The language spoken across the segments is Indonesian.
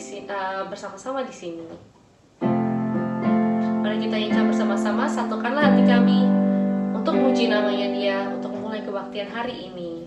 di uh, bersama-sama di sini. Mari kita nyanyikan bersama-sama, satukanlah hati kami untuk memuji namanya Dia, untuk memulai kebaktian hari ini.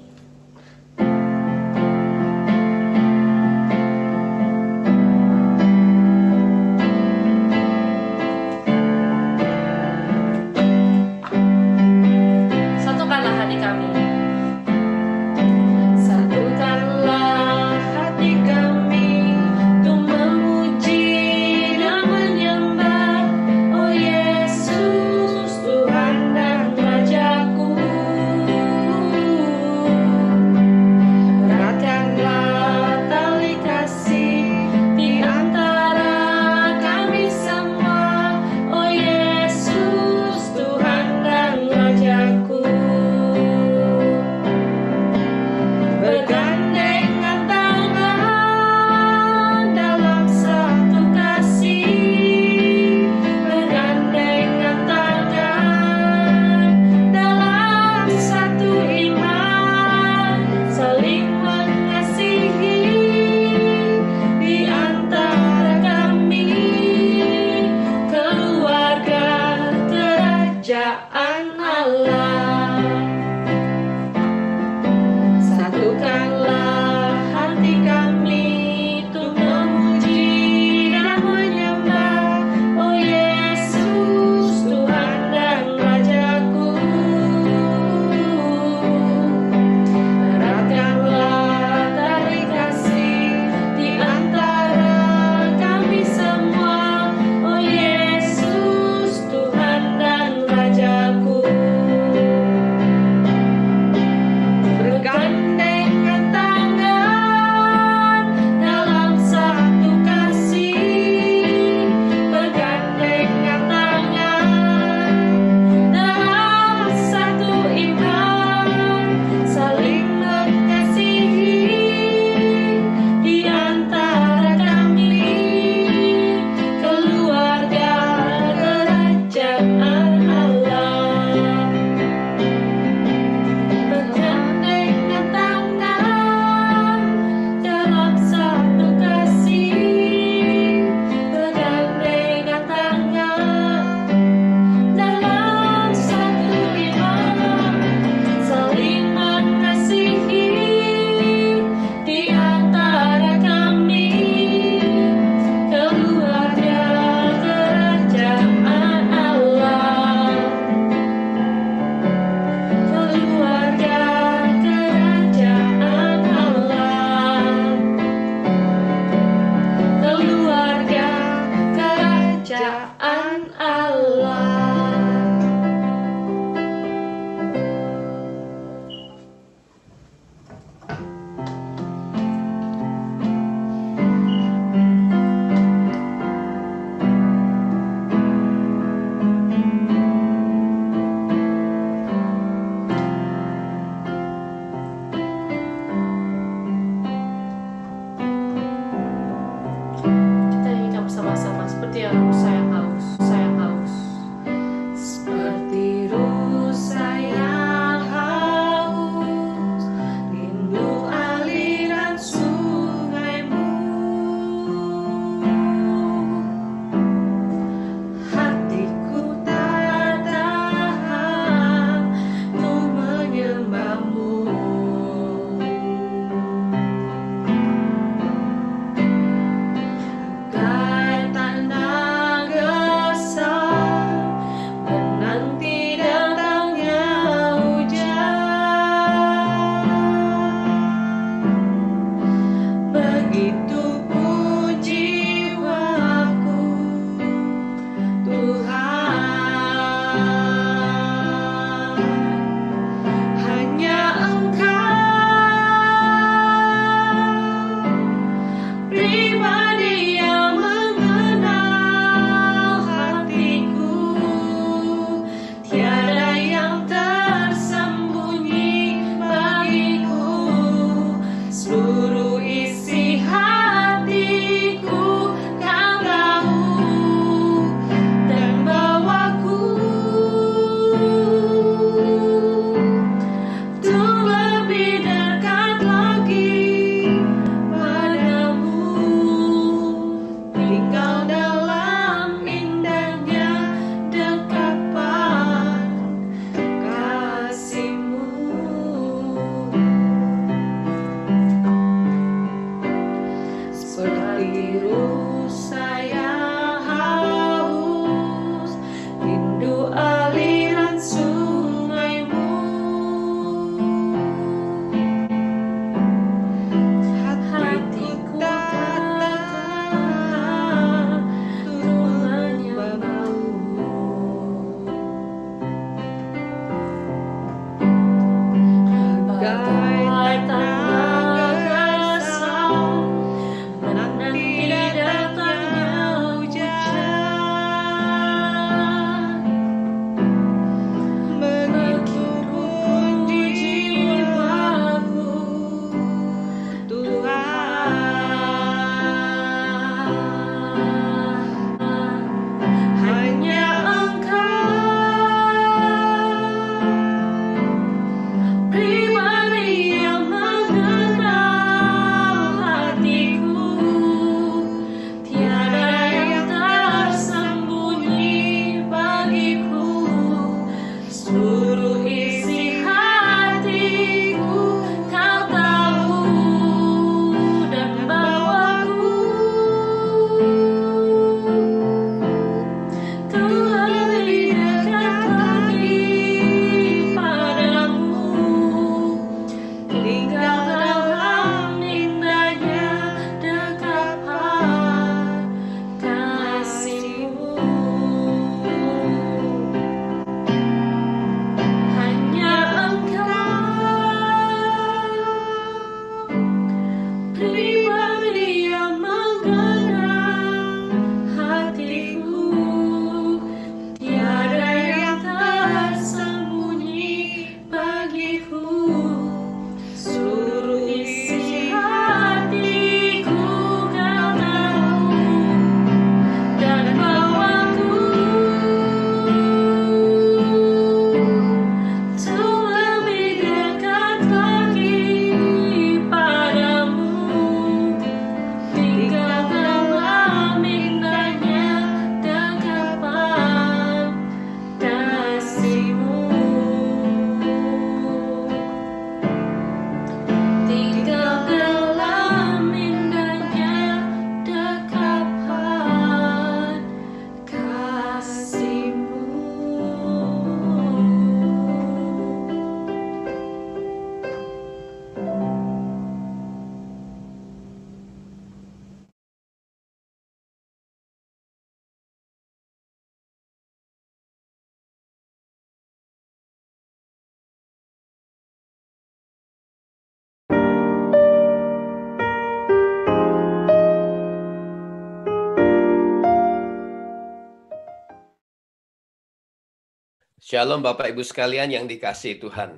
Shalom Bapak Ibu sekalian yang dikasih Tuhan.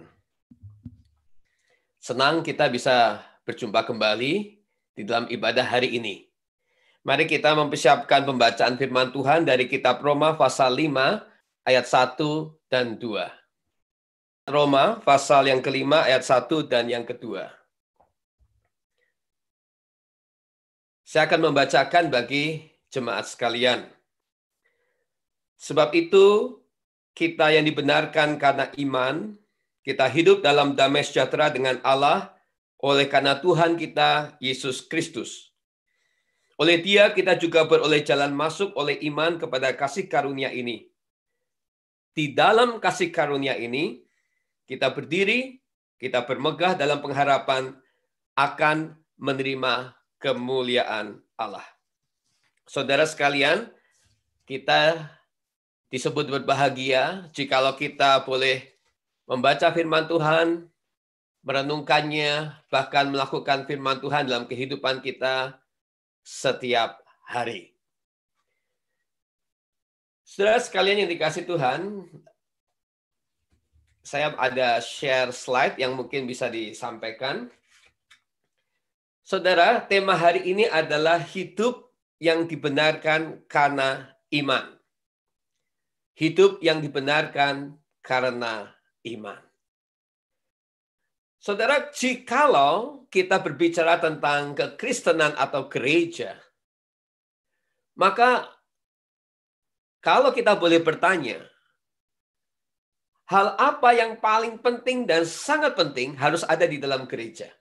Senang kita bisa berjumpa kembali di dalam ibadah hari ini. Mari kita mempersiapkan pembacaan firman Tuhan dari kitab Roma pasal 5 ayat 1 dan 2. Roma pasal yang kelima ayat 1 dan yang kedua. Saya akan membacakan bagi jemaat sekalian. Sebab itu kita yang dibenarkan karena iman, kita hidup dalam damai sejahtera dengan Allah oleh karena Tuhan kita Yesus Kristus. Oleh Dia kita juga beroleh jalan masuk oleh iman kepada kasih karunia ini. Di dalam kasih karunia ini kita berdiri, kita bermegah dalam pengharapan akan menerima kemuliaan Allah. Saudara sekalian, kita disebut berbahagia jikalau kita boleh membaca firman Tuhan, merenungkannya, bahkan melakukan firman Tuhan dalam kehidupan kita setiap hari. setelah sekalian yang dikasih Tuhan, saya ada share slide yang mungkin bisa disampaikan. Saudara, tema hari ini adalah hidup yang dibenarkan karena iman. Hidup yang dibenarkan karena iman. Saudara, jikalau kita berbicara tentang kekristenan atau gereja, maka kalau kita boleh bertanya, hal apa yang paling penting dan sangat penting harus ada di dalam gereja?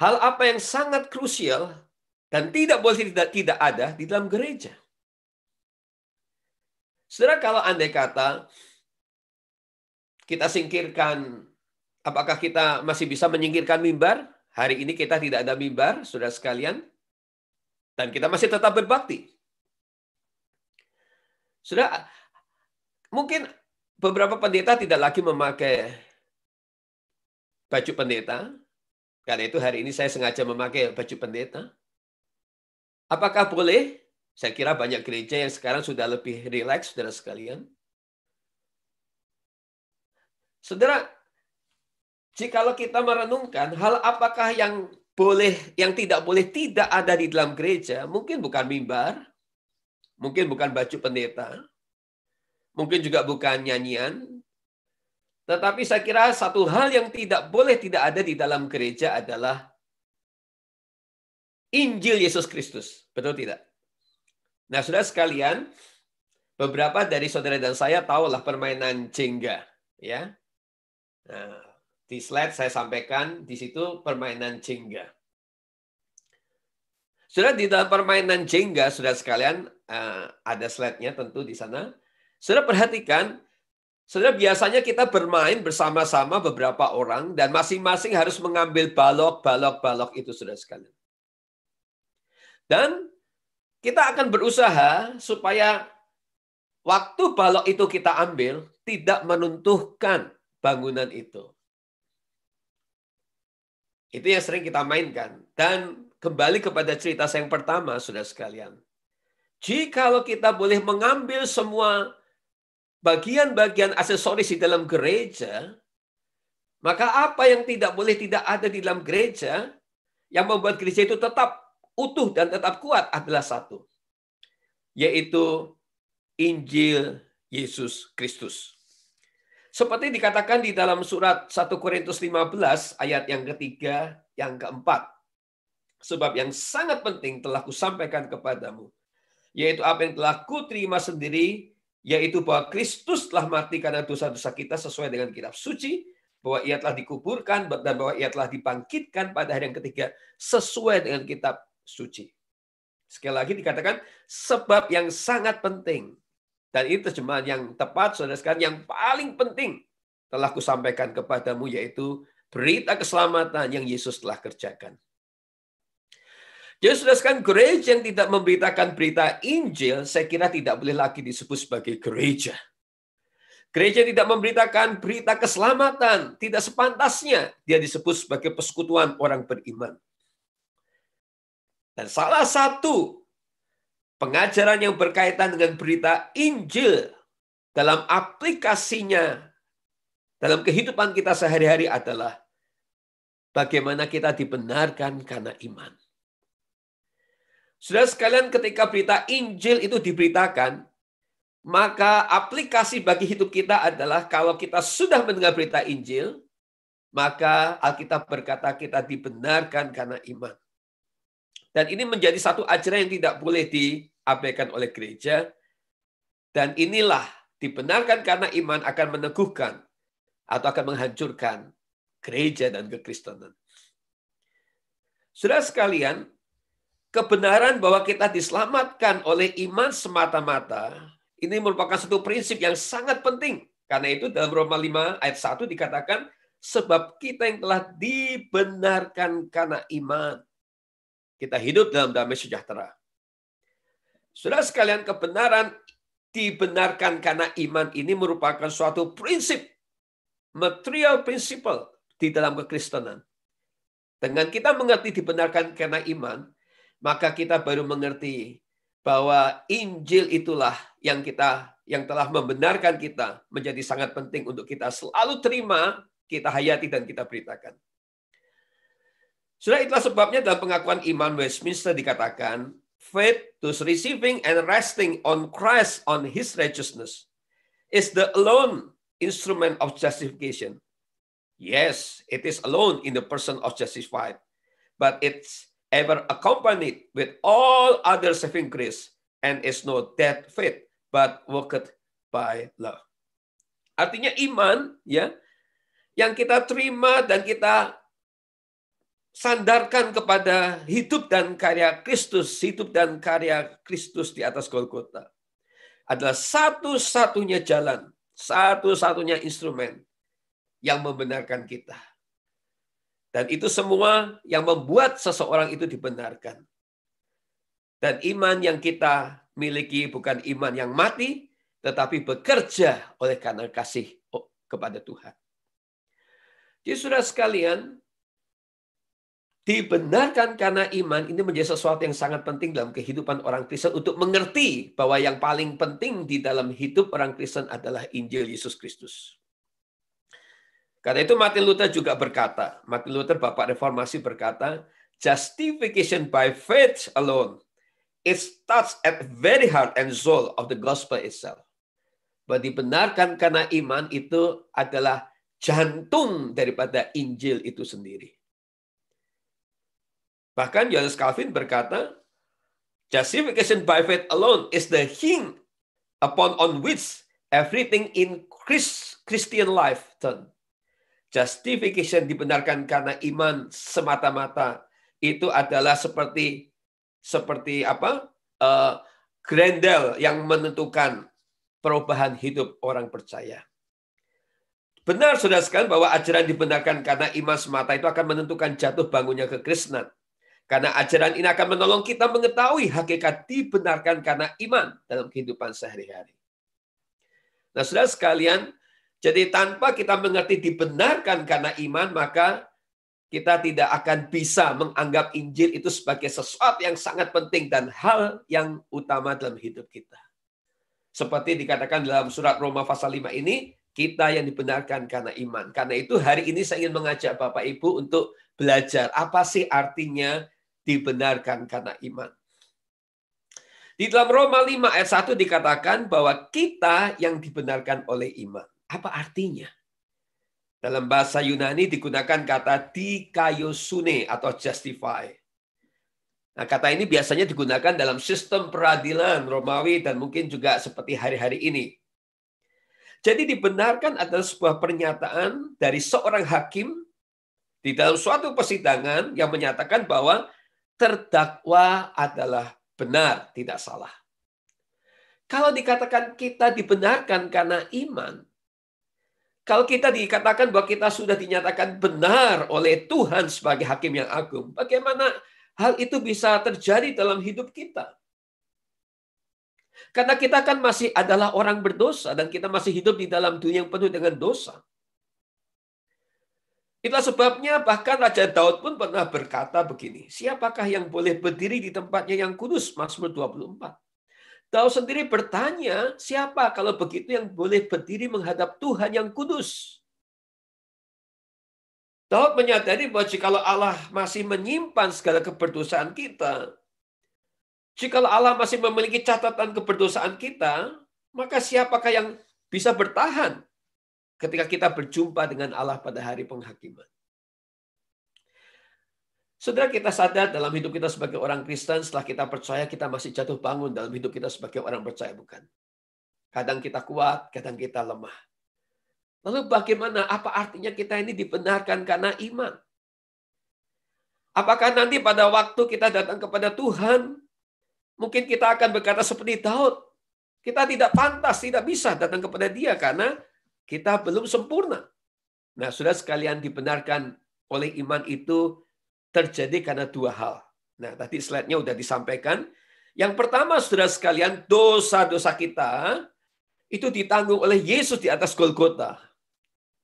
Hal apa yang sangat krusial dan tidak boleh tidak, ada di dalam gereja? Saudara, kalau andai kata kita singkirkan, apakah kita masih bisa menyingkirkan mimbar? Hari ini kita tidak ada mimbar, saudara sekalian. Dan kita masih tetap berbakti. Sudah, mungkin beberapa pendeta tidak lagi memakai baju pendeta. Karena itu hari ini saya sengaja memakai baju pendeta. Apakah boleh saya kira banyak gereja yang sekarang sudah lebih rileks, saudara sekalian. Saudara, jikalau kita merenungkan hal apakah yang boleh, yang tidak boleh tidak ada di dalam gereja, mungkin bukan mimbar, mungkin bukan baju pendeta, mungkin juga bukan nyanyian, tetapi saya kira satu hal yang tidak boleh tidak ada di dalam gereja adalah Injil Yesus Kristus. Betul tidak? Nah, sudah sekalian, beberapa dari saudara dan saya tahulah permainan Jenga. ya. Nah, di slide saya sampaikan di situ permainan Jenga. Sudah di dalam permainan Jenga, sudah sekalian eh, ada slide-nya tentu di sana. Sudah perhatikan, sudah biasanya kita bermain bersama-sama beberapa orang dan masing-masing harus mengambil balok, balok, balok itu sudah sekalian. Dan kita akan berusaha supaya waktu balok itu kita ambil tidak menuntuhkan bangunan itu. Itu yang sering kita mainkan. Dan kembali kepada cerita saya yang pertama, sudah sekalian. Jikalau kita boleh mengambil semua bagian-bagian aksesoris di dalam gereja, maka apa yang tidak boleh tidak ada di dalam gereja yang membuat gereja itu tetap utuh dan tetap kuat adalah satu, yaitu Injil Yesus Kristus. Seperti dikatakan di dalam surat 1 Korintus 15 ayat yang ketiga, yang keempat. Sebab yang sangat penting telah kusampaikan kepadamu, yaitu apa yang telah kuterima sendiri, yaitu bahwa Kristus telah mati karena dosa-dosa kita sesuai dengan kitab suci, bahwa ia telah dikuburkan dan bahwa ia telah dibangkitkan pada hari yang ketiga sesuai dengan kitab suci. Sekali lagi dikatakan sebab yang sangat penting. Dan ini terjemahan yang tepat, saudara sekalian, yang paling penting telah kusampaikan kepadamu, yaitu berita keselamatan yang Yesus telah kerjakan. Jadi saudara sekalian, gereja yang tidak memberitakan berita Injil, saya kira tidak boleh lagi disebut sebagai gereja. Gereja tidak memberitakan berita keselamatan, tidak sepantasnya dia disebut sebagai persekutuan orang beriman. Dan salah satu pengajaran yang berkaitan dengan berita Injil dalam aplikasinya dalam kehidupan kita sehari-hari adalah bagaimana kita dibenarkan karena iman. Sudah sekalian ketika berita Injil itu diberitakan, maka aplikasi bagi hidup kita adalah kalau kita sudah mendengar berita Injil, maka Alkitab berkata kita dibenarkan karena iman. Dan ini menjadi satu ajaran yang tidak boleh diabaikan oleh gereja. Dan inilah dibenarkan karena iman akan meneguhkan atau akan menghancurkan gereja dan kekristenan. Sudah sekalian, kebenaran bahwa kita diselamatkan oleh iman semata-mata ini merupakan satu prinsip yang sangat penting. Karena itu dalam Roma 5 ayat 1 dikatakan sebab kita yang telah dibenarkan karena iman. Kita hidup dalam damai sejahtera. Sudah sekalian kebenaran dibenarkan karena iman ini merupakan suatu prinsip material principle di dalam kekristenan. Dengan kita mengerti dibenarkan karena iman, maka kita baru mengerti bahwa Injil itulah yang kita yang telah membenarkan kita menjadi sangat penting untuk kita selalu terima, kita hayati dan kita beritakan. Sudah itulah sebabnya dalam pengakuan iman Westminster dikatakan, faith to receiving and resting on Christ on his righteousness is the alone instrument of justification. Yes, it is alone in the person of justified, but it's ever accompanied with all other saving grace and is not dead faith, but worked by love. Artinya iman ya yang kita terima dan kita sandarkan kepada hidup dan karya Kristus, hidup dan karya Kristus di atas Golgota adalah satu-satunya jalan, satu-satunya instrumen yang membenarkan kita. Dan itu semua yang membuat seseorang itu dibenarkan. Dan iman yang kita miliki bukan iman yang mati, tetapi bekerja oleh karena kasih kepada Tuhan. Jadi sudah sekalian, dibenarkan karena iman ini menjadi sesuatu yang sangat penting dalam kehidupan orang Kristen untuk mengerti bahwa yang paling penting di dalam hidup orang Kristen adalah Injil Yesus Kristus. Karena itu Martin Luther juga berkata, Martin Luther Bapak Reformasi berkata, justification by faith alone it starts at very heart and soul of the gospel itself. Bahwa dibenarkan karena iman itu adalah jantung daripada Injil itu sendiri. Bahkan Johannes Calvin berkata, justification by faith alone is the hing upon on which everything in Christ, Christian life turn. Justification dibenarkan karena iman semata-mata itu adalah seperti seperti apa? Uh, eh, grendel yang menentukan perubahan hidup orang percaya. Benar, sudah sekalian, bahwa ajaran dibenarkan karena iman semata itu akan menentukan jatuh bangunnya ke Kristen. Karena ajaran ini akan menolong kita mengetahui hakikat dibenarkan karena iman dalam kehidupan sehari-hari. Nah, sudah sekalian, jadi tanpa kita mengerti dibenarkan karena iman, maka kita tidak akan bisa menganggap Injil itu sebagai sesuatu yang sangat penting dan hal yang utama dalam hidup kita. Seperti dikatakan dalam surat Roma pasal 5 ini, kita yang dibenarkan karena iman. Karena itu hari ini saya ingin mengajak Bapak Ibu untuk belajar apa sih artinya dibenarkan karena iman. Di dalam Roma 5 ayat 1 dikatakan bahwa kita yang dibenarkan oleh iman. Apa artinya? Dalam bahasa Yunani digunakan kata dikayosune atau justify. Nah, kata ini biasanya digunakan dalam sistem peradilan Romawi dan mungkin juga seperti hari-hari ini. Jadi dibenarkan adalah sebuah pernyataan dari seorang hakim di dalam suatu persidangan yang menyatakan bahwa terdakwa adalah benar, tidak salah. Kalau dikatakan kita dibenarkan karena iman, kalau kita dikatakan bahwa kita sudah dinyatakan benar oleh Tuhan sebagai hakim yang agung, bagaimana hal itu bisa terjadi dalam hidup kita? Karena kita kan masih adalah orang berdosa dan kita masih hidup di dalam dunia yang penuh dengan dosa. Itulah sebabnya bahkan Raja Daud pun pernah berkata begini, siapakah yang boleh berdiri di tempatnya yang kudus? Mazmur 24. Daud sendiri bertanya, siapa kalau begitu yang boleh berdiri menghadap Tuhan yang kudus? Daud menyadari bahwa jika Allah masih menyimpan segala keberdosaan kita, jika Allah masih memiliki catatan keberdosaan kita, maka siapakah yang bisa bertahan ketika kita berjumpa dengan Allah pada hari penghakiman. Saudara kita sadar dalam hidup kita sebagai orang Kristen setelah kita percaya kita masih jatuh bangun dalam hidup kita sebagai orang percaya bukan. Kadang kita kuat, kadang kita lemah. Lalu bagaimana apa artinya kita ini dibenarkan karena iman? Apakah nanti pada waktu kita datang kepada Tuhan, mungkin kita akan berkata seperti Daud, kita tidak pantas, tidak bisa datang kepada dia karena kita belum sempurna. Nah, sudah sekalian dibenarkan oleh iman itu terjadi karena dua hal. Nah, tadi slide-nya sudah disampaikan. Yang pertama, sudah sekalian, dosa-dosa kita itu ditanggung oleh Yesus di atas Golgota.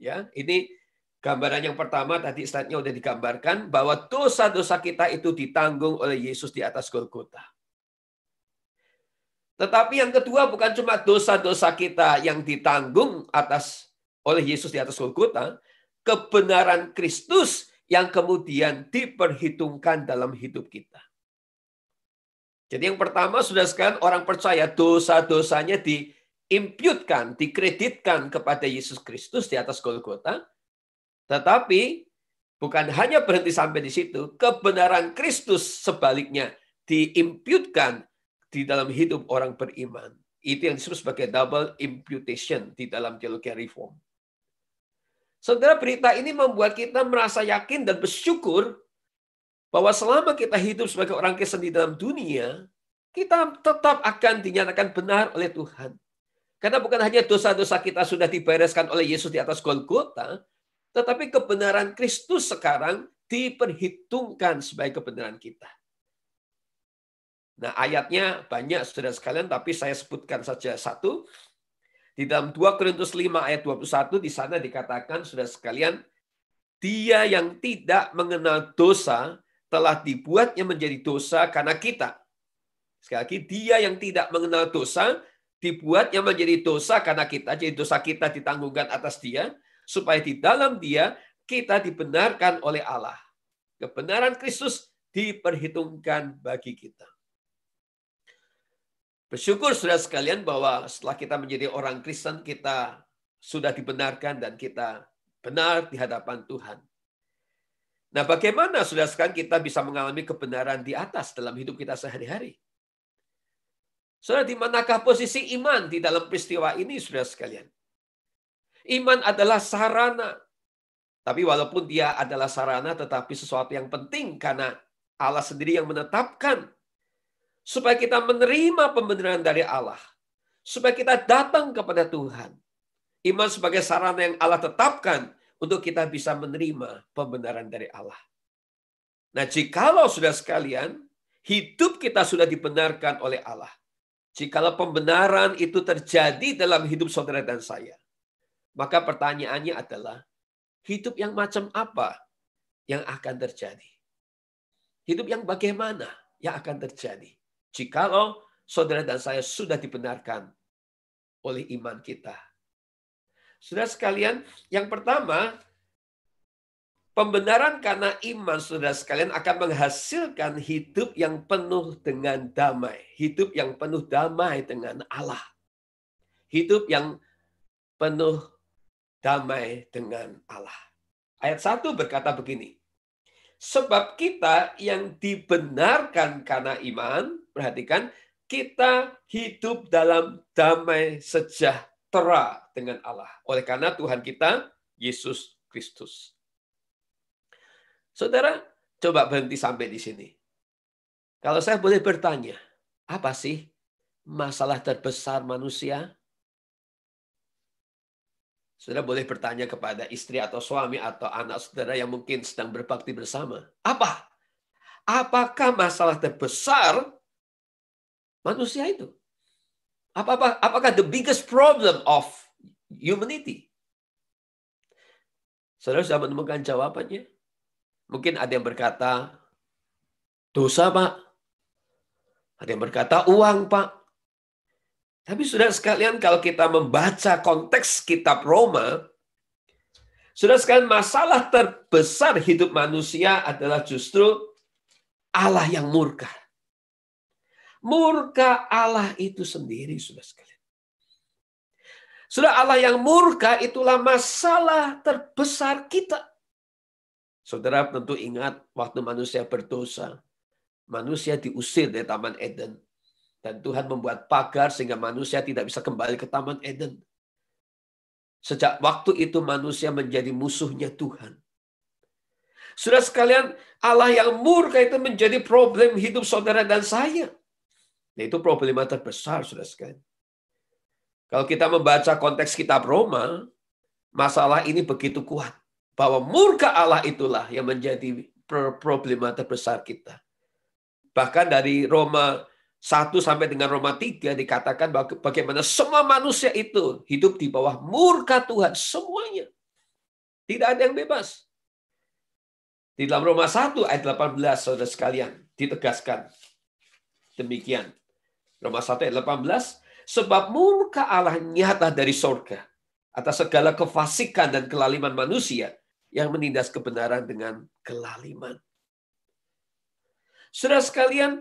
Ya, ini gambaran yang pertama tadi slide-nya sudah digambarkan bahwa dosa-dosa kita itu ditanggung oleh Yesus di atas Golgota. Tetapi yang kedua bukan cuma dosa-dosa kita yang ditanggung atas oleh Yesus di atas Golgota, kebenaran Kristus yang kemudian diperhitungkan dalam hidup kita. Jadi yang pertama sudah sekarang orang percaya dosa-dosanya diimputkan, dikreditkan kepada Yesus Kristus di atas Golgota. Tetapi bukan hanya berhenti sampai di situ, kebenaran Kristus sebaliknya diimputkan, di dalam hidup orang beriman. Itu yang disebut sebagai double imputation di dalam teologi reform. Saudara, berita ini membuat kita merasa yakin dan bersyukur bahwa selama kita hidup sebagai orang Kristen di dalam dunia, kita tetap akan dinyatakan benar oleh Tuhan. Karena bukan hanya dosa-dosa kita sudah dibereskan oleh Yesus di atas Golgota, tetapi kebenaran Kristus sekarang diperhitungkan sebagai kebenaran kita. Nah, ayatnya banyak sudah sekalian, tapi saya sebutkan saja satu. Di dalam 2 Korintus 5 ayat 21 di sana dikatakan sudah sekalian, dia yang tidak mengenal dosa telah dibuatnya menjadi dosa karena kita. Sekali lagi, dia yang tidak mengenal dosa dibuatnya menjadi dosa karena kita. Jadi dosa kita ditanggungkan atas dia supaya di dalam dia kita dibenarkan oleh Allah. Kebenaran Kristus diperhitungkan bagi kita. Bersyukur sudah sekalian bahwa setelah kita menjadi orang Kristen, kita sudah dibenarkan dan kita benar di hadapan Tuhan. Nah, bagaimana sudah sekalian kita bisa mengalami kebenaran di atas dalam hidup kita sehari-hari? Saudara, di manakah posisi iman di dalam peristiwa ini, sudah sekalian? Iman adalah sarana. Tapi walaupun dia adalah sarana, tetapi sesuatu yang penting karena Allah sendiri yang menetapkan supaya kita menerima pembenaran dari Allah, supaya kita datang kepada Tuhan. Iman sebagai sarana yang Allah tetapkan untuk kita bisa menerima pembenaran dari Allah. Nah, jikalau sudah sekalian, hidup kita sudah dibenarkan oleh Allah. Jikalau pembenaran itu terjadi dalam hidup saudara dan saya, maka pertanyaannya adalah, hidup yang macam apa yang akan terjadi? Hidup yang bagaimana yang akan terjadi? Jikalau saudara dan saya sudah dibenarkan oleh iman kita. sudah sekalian, yang pertama, pembenaran karena iman sudah sekalian akan menghasilkan hidup yang penuh dengan damai. Hidup yang penuh damai dengan Allah. Hidup yang penuh damai dengan Allah. Ayat 1 berkata begini, Sebab kita yang dibenarkan karena iman, perhatikan, kita hidup dalam damai sejahtera dengan Allah. Oleh karena Tuhan kita, Yesus Kristus. Saudara, coba berhenti sampai di sini. Kalau saya boleh bertanya, apa sih masalah terbesar manusia? Saudara boleh bertanya kepada istri atau suami atau anak saudara yang mungkin sedang berbakti bersama. Apa? Apakah masalah terbesar manusia itu? Apa, apa, apakah the biggest problem of humanity? Saudara sudah menemukan jawabannya? Mungkin ada yang berkata, dosa pak. Ada yang berkata, uang pak. Tapi sudah sekalian kalau kita membaca konteks kitab Roma, sudah sekalian masalah terbesar hidup manusia adalah justru Allah yang murka. Murka Allah itu sendiri sudah sekalian. Sudah Allah yang murka itulah masalah terbesar kita. Saudara tentu ingat waktu manusia berdosa, manusia diusir dari Taman Eden. Dan Tuhan membuat pagar sehingga manusia tidak bisa kembali ke Taman Eden. Sejak waktu itu manusia menjadi musuhnya Tuhan. Sudah sekalian, Allah yang murka itu menjadi problem hidup saudara dan saya. Nah, itu problema terbesar, sudah sekalian. Kalau kita membaca konteks kitab Roma, masalah ini begitu kuat. Bahwa murka Allah itulah yang menjadi problema terbesar kita. Bahkan dari Roma 1 sampai dengan Roma 3 dikatakan bagaimana semua manusia itu hidup di bawah murka Tuhan. Semuanya. Tidak ada yang bebas. Di dalam Roma 1 ayat 18 saudara sekalian ditegaskan. Demikian. Roma 1 ayat 18. Sebab murka Allah nyata dari sorga atas segala kefasikan dan kelaliman manusia yang menindas kebenaran dengan kelaliman. Saudara sekalian,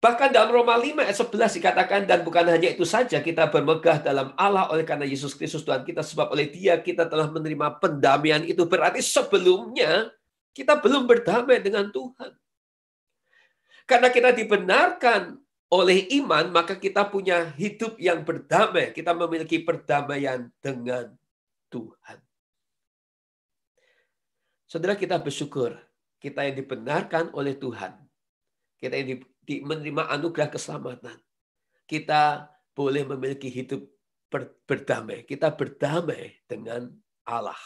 Bahkan dalam Roma 5 ayat 11 dikatakan, dan bukan hanya itu saja, kita bermegah dalam Allah oleh karena Yesus Kristus Tuhan kita, sebab oleh dia kita telah menerima pendamaian itu. Berarti sebelumnya kita belum berdamai dengan Tuhan. Karena kita dibenarkan oleh iman, maka kita punya hidup yang berdamai. Kita memiliki perdamaian dengan Tuhan. Saudara kita bersyukur, kita yang dibenarkan oleh Tuhan kita yang menerima anugerah keselamatan. Kita boleh memiliki hidup berdamai. Kita berdamai dengan Allah.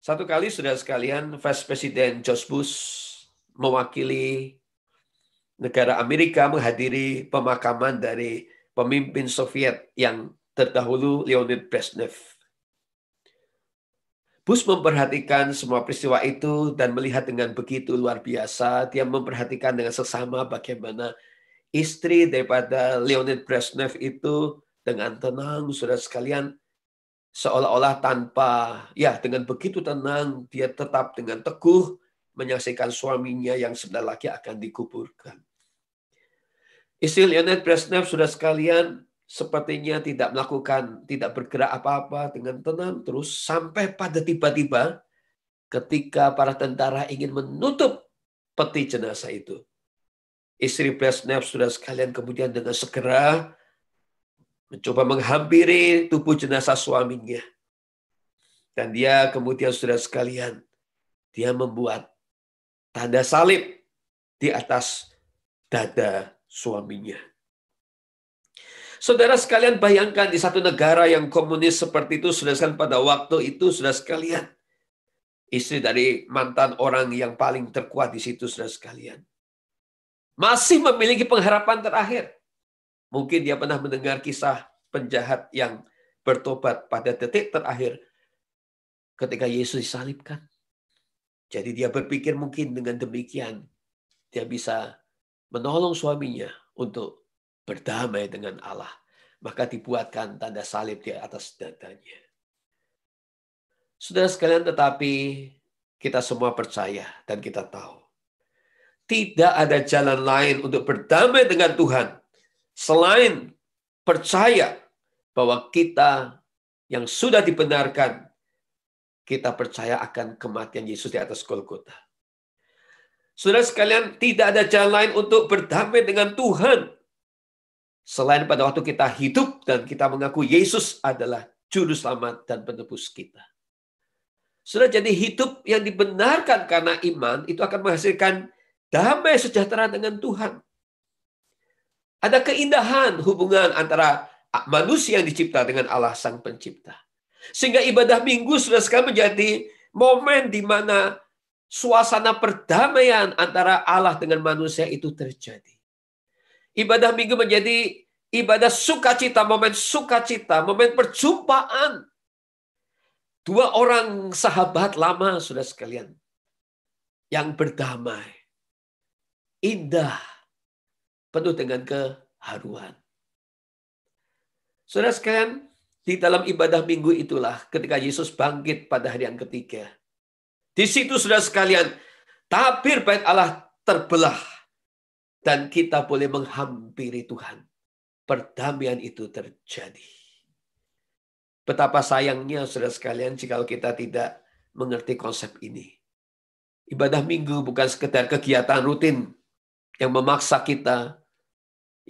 Satu kali sudah sekalian, Vice President George Bush mewakili negara Amerika menghadiri pemakaman dari pemimpin Soviet yang terdahulu Leonid Brezhnev. Bus memperhatikan semua peristiwa itu dan melihat dengan begitu luar biasa. Dia memperhatikan dengan sesama bagaimana istri daripada Leonid Brezhnev itu dengan tenang, sudah sekalian, seolah-olah tanpa, ya dengan begitu tenang, dia tetap dengan teguh menyaksikan suaminya yang sebentar lagi akan dikuburkan. Istri Leonid Brezhnev, sudah sekalian, sepertinya tidak melakukan, tidak bergerak apa-apa dengan tenang terus sampai pada tiba-tiba ketika para tentara ingin menutup peti jenazah itu. Istri Brezhnev sudah sekalian kemudian dengan segera mencoba menghampiri tubuh jenazah suaminya. Dan dia kemudian sudah sekalian dia membuat tanda salib di atas dada suaminya. Saudara sekalian bayangkan di satu negara yang komunis seperti itu, sudah sekalian pada waktu itu, sudah sekalian, istri dari mantan orang yang paling terkuat di situ, sudah sekalian. Masih memiliki pengharapan terakhir. Mungkin dia pernah mendengar kisah penjahat yang bertobat pada detik terakhir ketika Yesus disalibkan. Jadi dia berpikir mungkin dengan demikian dia bisa menolong suaminya untuk berdamai dengan Allah. Maka dibuatkan tanda salib di atas dadanya. Sudah sekalian, tetapi kita semua percaya dan kita tahu tidak ada jalan lain untuk berdamai dengan Tuhan selain percaya bahwa kita yang sudah dibenarkan kita percaya akan kematian Yesus di atas Golgota. Saudara sekalian, tidak ada jalan lain untuk berdamai dengan Tuhan Selain pada waktu kita hidup dan kita mengaku Yesus adalah juru selamat dan penebus kita. Sudah jadi hidup yang dibenarkan karena iman itu akan menghasilkan damai sejahtera dengan Tuhan. Ada keindahan hubungan antara manusia yang dicipta dengan Allah Sang Pencipta. Sehingga ibadah minggu sudah sekarang menjadi momen di mana suasana perdamaian antara Allah dengan manusia itu terjadi. Ibadah minggu menjadi ibadah sukacita, momen sukacita, momen perjumpaan. Dua orang sahabat lama, sudah sekalian, yang berdamai, indah, penuh dengan keharuan. Sudah sekalian, di dalam ibadah minggu itulah ketika Yesus bangkit pada hari yang ketiga. Di situ sudah sekalian, tabir baik Allah terbelah dan kita boleh menghampiri Tuhan. Perdamaian itu terjadi. Betapa sayangnya saudara sekalian jika kita tidak mengerti konsep ini. Ibadah minggu bukan sekedar kegiatan rutin yang memaksa kita,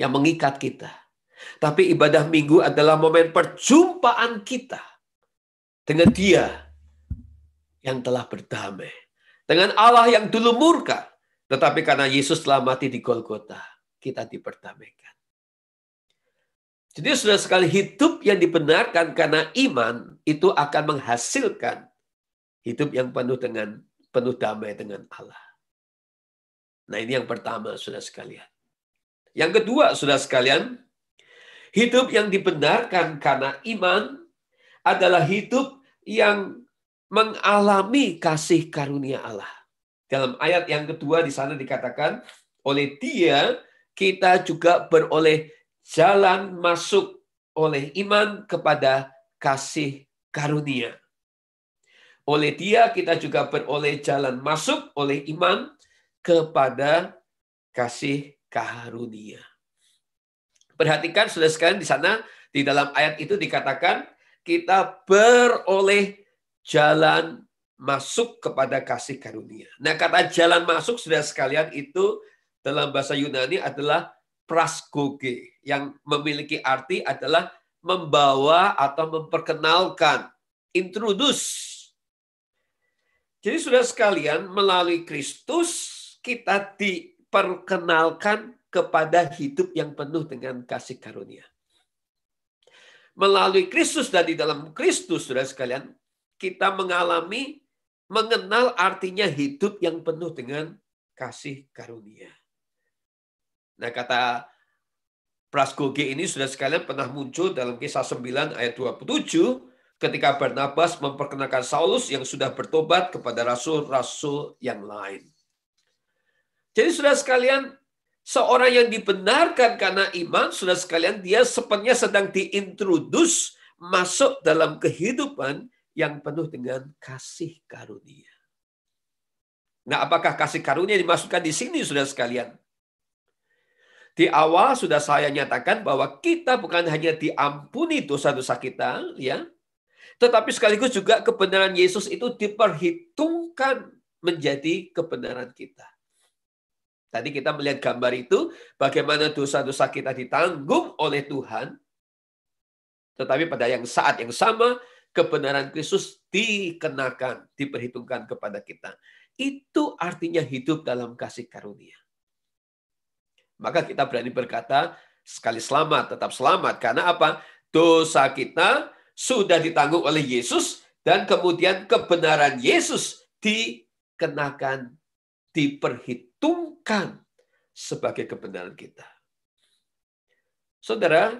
yang mengikat kita. Tapi ibadah minggu adalah momen perjumpaan kita dengan dia yang telah berdamai. Dengan Allah yang dulu murka, tetapi karena Yesus telah mati di Golgota, kita diperdamaikan. Jadi sudah sekali hidup yang dibenarkan karena iman itu akan menghasilkan hidup yang penuh dengan penuh damai dengan Allah. Nah ini yang pertama sudah sekalian. Yang kedua sudah sekalian, hidup yang dibenarkan karena iman adalah hidup yang mengalami kasih karunia Allah. Dalam ayat yang kedua di sana dikatakan, oleh dia kita juga beroleh jalan masuk oleh iman kepada kasih karunia. Oleh dia kita juga beroleh jalan masuk oleh iman kepada kasih karunia. Perhatikan sudah sekalian di sana di dalam ayat itu dikatakan kita beroleh jalan masuk kepada kasih karunia. Nah, kata jalan masuk sudah sekalian itu dalam bahasa Yunani adalah praskoge yang memiliki arti adalah membawa atau memperkenalkan, introduce. Jadi sudah sekalian melalui Kristus kita diperkenalkan kepada hidup yang penuh dengan kasih karunia. Melalui Kristus dan di dalam Kristus sudah sekalian kita mengalami Mengenal artinya hidup yang penuh dengan kasih karunia. Nah kata Prasgoge ini sudah sekalian pernah muncul dalam kisah 9 ayat 27 ketika Barnabas memperkenalkan Saulus yang sudah bertobat kepada rasul-rasul yang lain. Jadi sudah sekalian, seorang yang dibenarkan karena iman, sudah sekalian dia sepertinya sedang diintroduce masuk dalam kehidupan yang penuh dengan kasih karunia. Nah, apakah kasih karunia dimasukkan di sini, sudah sekalian? Di awal sudah saya nyatakan bahwa kita bukan hanya diampuni dosa-dosa kita, ya, tetapi sekaligus juga kebenaran Yesus itu diperhitungkan menjadi kebenaran kita. Tadi kita melihat gambar itu bagaimana dosa-dosa kita ditanggung oleh Tuhan. Tetapi pada yang saat yang sama kebenaran Kristus dikenakan, diperhitungkan kepada kita. Itu artinya hidup dalam kasih karunia. Maka kita berani berkata, sekali selamat, tetap selamat. Karena apa? Dosa kita sudah ditanggung oleh Yesus, dan kemudian kebenaran Yesus dikenakan, diperhitungkan sebagai kebenaran kita. Saudara,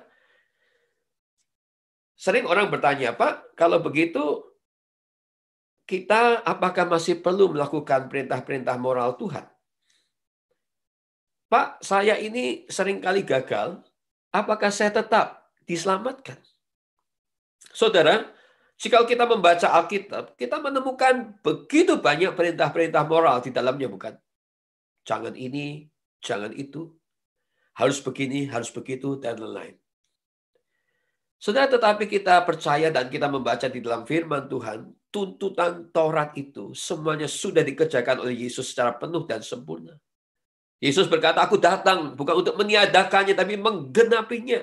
Sering orang bertanya, Pak, kalau begitu kita apakah masih perlu melakukan perintah-perintah moral Tuhan? Pak, saya ini seringkali gagal. Apakah saya tetap diselamatkan? Saudara, jika kita membaca Alkitab, kita menemukan begitu banyak perintah-perintah moral di dalamnya, bukan? Jangan ini, jangan itu, harus begini, harus begitu, dan lain-lain. Saudara, tetapi kita percaya dan kita membaca di dalam firman Tuhan, tuntutan Taurat itu semuanya sudah dikerjakan oleh Yesus secara penuh dan sempurna. Yesus berkata, aku datang bukan untuk meniadakannya, tapi menggenapinya.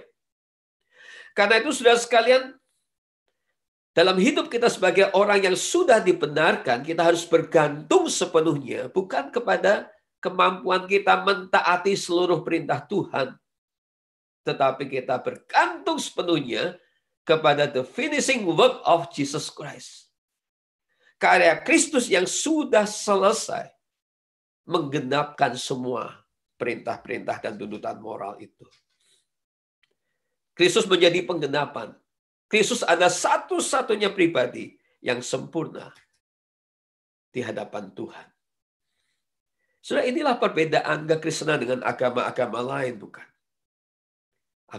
Karena itu, sudah sekalian, dalam hidup kita sebagai orang yang sudah dibenarkan, kita harus bergantung sepenuhnya bukan kepada kemampuan kita mentaati seluruh perintah Tuhan, tetapi kita bergantung sepenuhnya kepada the finishing work of Jesus Christ. Karya Kristus yang sudah selesai menggenapkan semua perintah-perintah dan tuntutan moral itu. Kristus menjadi penggenapan. Kristus ada satu-satunya pribadi yang sempurna di hadapan Tuhan. Sudah inilah perbedaan kekristenan dengan agama-agama lain, bukan?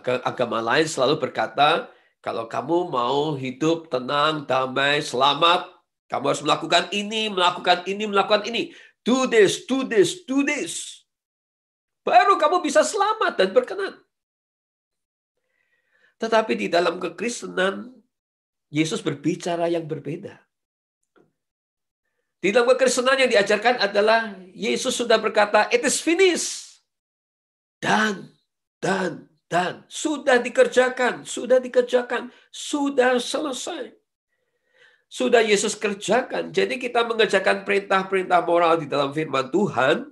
Agama lain selalu berkata, kalau kamu mau hidup tenang, damai, selamat, kamu harus melakukan ini, melakukan ini, melakukan ini. Do this, do this, do this. Baru kamu bisa selamat dan berkenan. Tetapi di dalam kekristenan, Yesus berbicara yang berbeda. Di dalam kekristenan yang diajarkan adalah Yesus sudah berkata, it is finished. Dan, dan, dan sudah dikerjakan, sudah dikerjakan, sudah selesai. Sudah Yesus kerjakan. Jadi kita mengerjakan perintah-perintah moral di dalam firman Tuhan.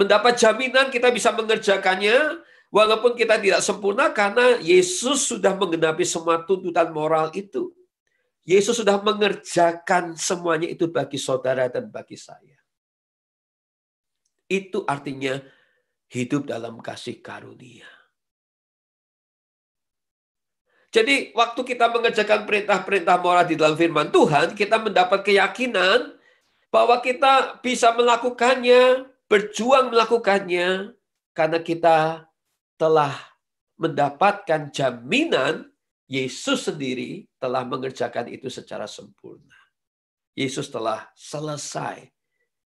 Mendapat jaminan kita bisa mengerjakannya walaupun kita tidak sempurna karena Yesus sudah menggenapi semua tuntutan moral itu. Yesus sudah mengerjakan semuanya itu bagi saudara dan bagi saya. Itu artinya hidup dalam kasih karunia. Jadi waktu kita mengerjakan perintah-perintah moral di dalam firman Tuhan, kita mendapat keyakinan bahwa kita bisa melakukannya, berjuang melakukannya, karena kita telah mendapatkan jaminan Yesus sendiri telah mengerjakan itu secara sempurna. Yesus telah selesai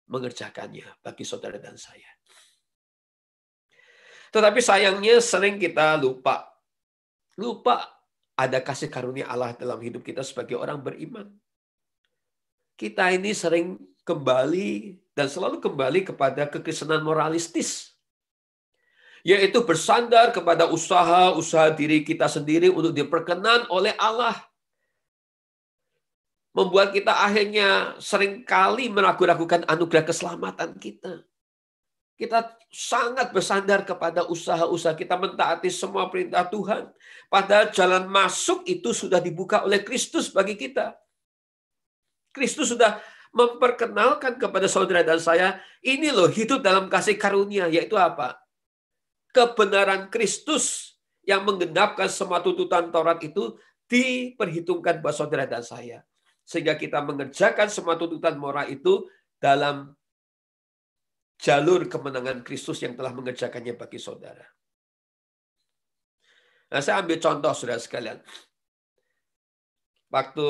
mengerjakannya bagi saudara dan saya. Tetapi sayangnya sering kita lupa. Lupa ada kasih karunia Allah dalam hidup kita sebagai orang beriman. Kita ini sering kembali dan selalu kembali kepada kekristenan moralistis. Yaitu bersandar kepada usaha-usaha diri kita sendiri untuk diperkenan oleh Allah membuat kita akhirnya seringkali meragukan anugerah keselamatan kita. Kita sangat bersandar kepada usaha-usaha kita mentaati semua perintah Tuhan. Padahal jalan masuk itu sudah dibuka oleh Kristus bagi kita. Kristus sudah memperkenalkan kepada saudara dan saya, ini loh hidup dalam kasih karunia, yaitu apa? Kebenaran Kristus yang menggenapkan semua tuntutan Taurat itu diperhitungkan buat saudara dan saya. Sehingga kita mengerjakan semua tuntutan moral itu dalam jalur kemenangan Kristus yang telah mengerjakannya bagi saudara. Nah, saya ambil contoh saudara sekalian. Waktu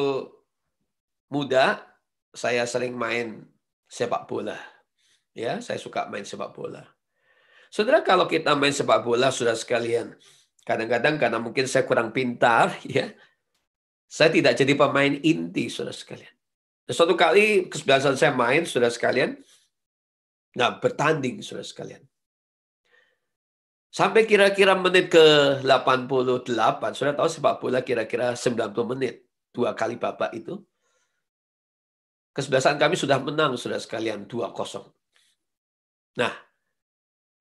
muda, saya sering main sepak bola. Ya, saya suka main sepak bola. Saudara, kalau kita main sepak bola, sudah sekalian, kadang-kadang karena mungkin saya kurang pintar, ya, saya tidak jadi pemain inti, saudara sekalian. Suatu kali kesebelasan saya main, sudah sekalian, Nah, bertanding Saudara sekalian. Sampai kira-kira menit ke-88, sudah tahu sepak bola kira-kira 90 menit. Dua kali bapak itu. Kesebelasan kami sudah menang Saudara sekalian 2-0. Nah,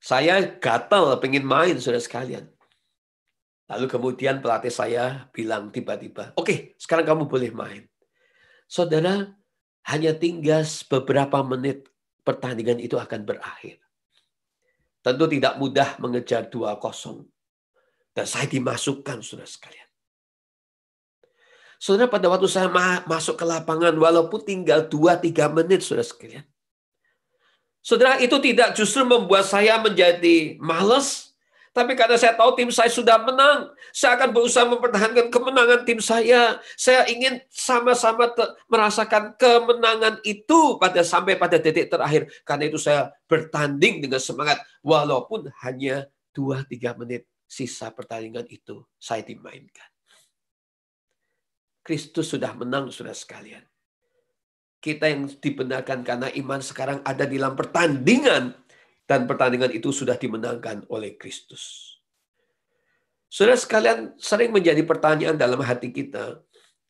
saya gatal pengen main Saudara sekalian. Lalu kemudian pelatih saya bilang tiba-tiba, oke okay, sekarang kamu boleh main. Saudara hanya tinggal beberapa menit pertandingan itu akan berakhir. Tentu tidak mudah mengejar 2-0. Dan saya dimasukkan, sudah sekalian. Saudara, pada waktu saya masuk ke lapangan, walaupun tinggal 2-3 menit, saudara sekalian. Saudara, itu tidak justru membuat saya menjadi males, tapi karena saya tahu tim saya sudah menang, saya akan berusaha mempertahankan kemenangan tim saya. Saya ingin sama-sama merasakan kemenangan itu pada sampai pada detik terakhir. Karena itu saya bertanding dengan semangat walaupun hanya 2-3 menit sisa pertandingan itu saya dimainkan. Kristus sudah menang sudah sekalian. Kita yang dibenarkan karena iman sekarang ada di dalam pertandingan dan pertandingan itu sudah dimenangkan oleh Kristus. Saudara sekalian, sering menjadi pertanyaan dalam hati kita,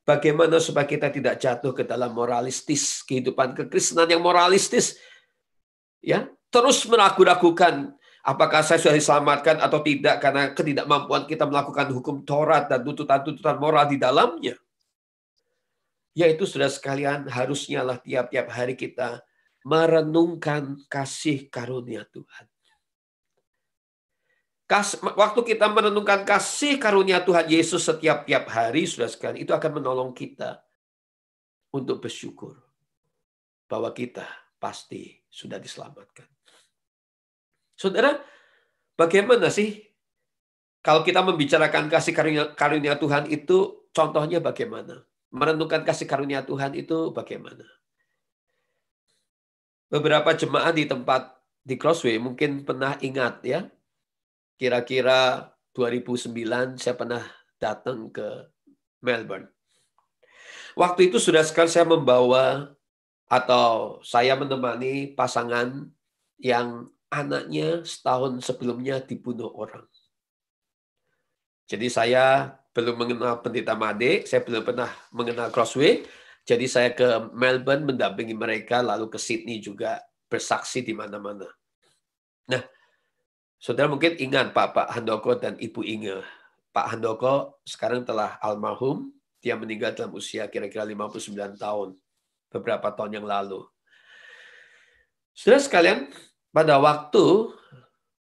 bagaimana supaya kita tidak jatuh ke dalam moralistis, kehidupan kekristenan yang moralistis, ya terus meragukan apakah saya sudah diselamatkan atau tidak karena ketidakmampuan kita melakukan hukum Taurat dan tuntutan-tuntutan moral di dalamnya. Yaitu sudah sekalian harusnya lah tiap-tiap hari kita merenungkan kasih karunia Tuhan. Kas, waktu kita merenungkan kasih karunia Tuhan Yesus setiap-tiap hari, sudah sekali itu akan menolong kita untuk bersyukur bahwa kita pasti sudah diselamatkan. Saudara, bagaimana sih kalau kita membicarakan kasih karunia, karunia Tuhan itu contohnya bagaimana? Merenungkan kasih karunia Tuhan itu bagaimana? beberapa jemaat di tempat di Crossway mungkin pernah ingat ya. Kira-kira 2009 saya pernah datang ke Melbourne. Waktu itu sudah sekali saya membawa atau saya menemani pasangan yang anaknya setahun sebelumnya dibunuh orang. Jadi saya belum mengenal pendeta Made, saya belum pernah mengenal Crossway, jadi saya ke Melbourne mendampingi mereka, lalu ke Sydney juga bersaksi di mana-mana. Nah, saudara mungkin ingat Pak, Pak Handoko dan Ibu Inge. Pak Handoko sekarang telah almarhum, dia meninggal dalam usia kira-kira 59 tahun, beberapa tahun yang lalu. Saudara sekalian, pada waktu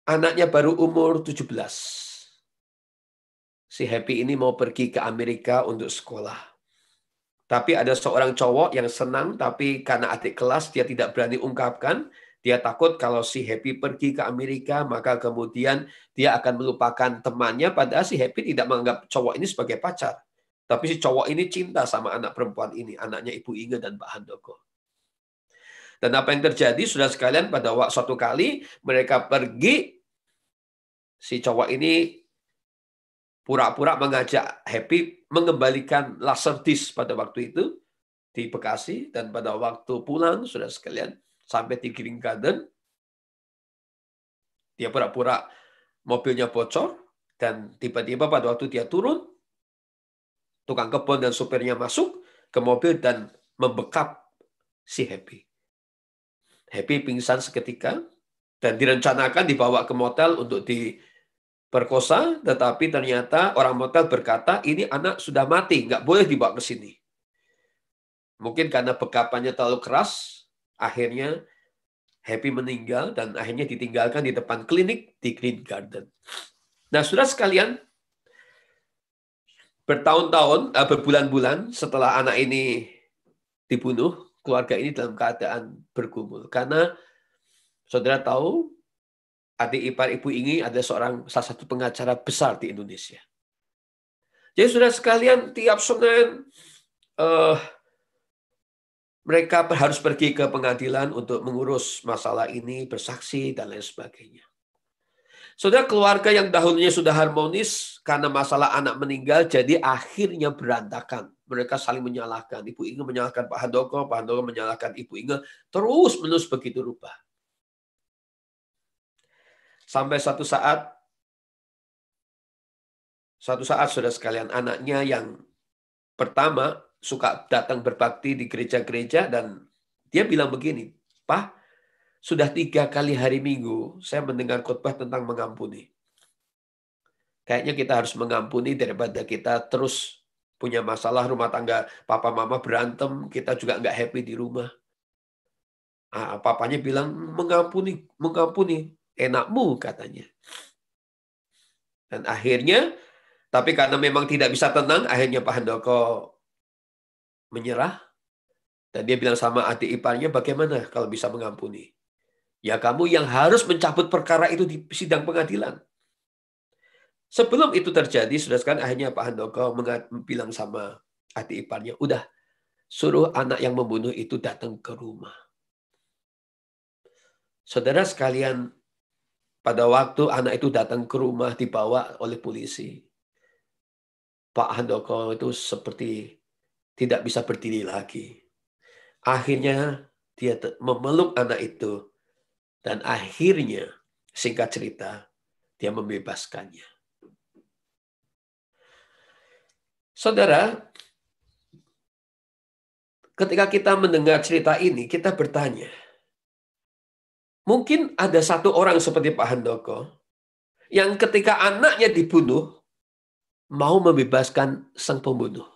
anaknya baru umur 17, si Happy ini mau pergi ke Amerika untuk sekolah tapi ada seorang cowok yang senang, tapi karena adik kelas dia tidak berani ungkapkan. Dia takut kalau si Happy pergi ke Amerika, maka kemudian dia akan melupakan temannya. Padahal si Happy tidak menganggap cowok ini sebagai pacar. Tapi si cowok ini cinta sama anak perempuan ini, anaknya Ibu Inge dan Pak Handoko. Dan apa yang terjadi, sudah sekalian pada waktu satu kali mereka pergi, si cowok ini pura-pura mengajak Happy mengembalikan Lasertis pada waktu itu di Bekasi dan pada waktu pulang sudah sekalian sampai di Green Garden dia pura-pura mobilnya bocor dan tiba-tiba pada waktu dia turun tukang kebun dan supirnya masuk ke mobil dan membekap si Happy. Happy pingsan seketika dan direncanakan dibawa ke motel untuk di perkosa, tetapi ternyata orang Mekah berkata, ini anak sudah mati, nggak boleh dibawa ke sini. Mungkin karena bekapannya terlalu keras, akhirnya Happy meninggal dan akhirnya ditinggalkan di depan klinik di Green Garden. Nah, sudah sekalian, bertahun-tahun, eh, berbulan-bulan setelah anak ini dibunuh, keluarga ini dalam keadaan bergumul. Karena saudara tahu adik ipar Ibu ini ada seorang salah satu pengacara besar di Indonesia. Jadi sudah sekalian tiap Senin uh, mereka harus pergi ke pengadilan untuk mengurus masalah ini, bersaksi dan lain sebagainya. Sudah keluarga yang dahulunya sudah harmonis karena masalah anak meninggal jadi akhirnya berantakan. Mereka saling menyalahkan. Ibu Inge menyalahkan Pak Handoko, Pak Handoko menyalahkan Ibu Inge. Terus menerus begitu rupa. Sampai satu saat, satu saat sudah sekalian anaknya yang pertama suka datang berbakti di gereja-gereja dan dia bilang begini, Pak, sudah tiga kali hari minggu saya mendengar khotbah tentang mengampuni. Kayaknya kita harus mengampuni daripada kita terus punya masalah rumah tangga papa mama berantem kita juga nggak happy di rumah ah, papanya bilang mengampuni mengampuni enakmu katanya. Dan akhirnya, tapi karena memang tidak bisa tenang, akhirnya Pak Handoko menyerah. Dan dia bilang sama adik iparnya, bagaimana kalau bisa mengampuni? Ya kamu yang harus mencabut perkara itu di sidang pengadilan. Sebelum itu terjadi, sudah sekarang akhirnya Pak Handoko bilang sama adik iparnya, udah suruh anak yang membunuh itu datang ke rumah. Saudara sekalian, pada waktu anak itu datang ke rumah dibawa oleh polisi. Pak Handoko itu seperti tidak bisa berdiri lagi. Akhirnya dia memeluk anak itu dan akhirnya singkat cerita dia membebaskannya. Saudara, ketika kita mendengar cerita ini, kita bertanya, Mungkin ada satu orang seperti Pak Handoko yang ketika anaknya dibunuh mau membebaskan sang pembunuh.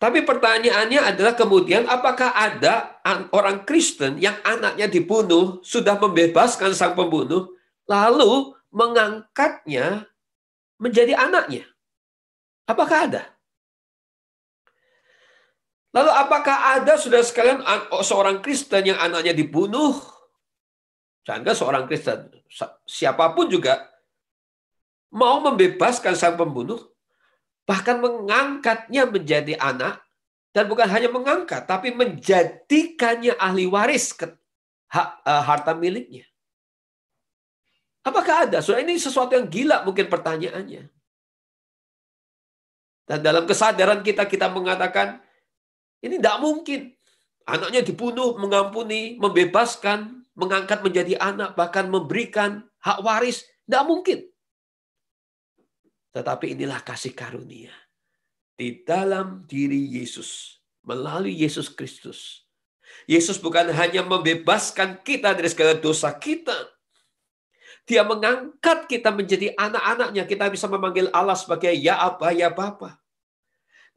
Tapi pertanyaannya adalah kemudian apakah ada orang Kristen yang anaknya dibunuh, sudah membebaskan sang pembunuh, lalu mengangkatnya menjadi anaknya? Apakah ada? Lalu apakah ada sudah sekalian oh, seorang Kristen yang anaknya dibunuh? Jangan seorang Kristen, siapapun juga mau membebaskan sang pembunuh, bahkan mengangkatnya menjadi anak, dan bukan hanya mengangkat, tapi menjadikannya ahli waris ke eh, harta miliknya. Apakah ada? Sudah ini sesuatu yang gila mungkin pertanyaannya. Dan dalam kesadaran kita, kita mengatakan, ini tidak mungkin. Anaknya dibunuh, mengampuni, membebaskan, mengangkat menjadi anak, bahkan memberikan hak waris. Tidak mungkin. Tetapi inilah kasih karunia. Di dalam diri Yesus, melalui Yesus Kristus. Yesus bukan hanya membebaskan kita dari segala dosa kita. Dia mengangkat kita menjadi anak-anaknya. Kita bisa memanggil Allah sebagai Ya Abah Ya Bapak.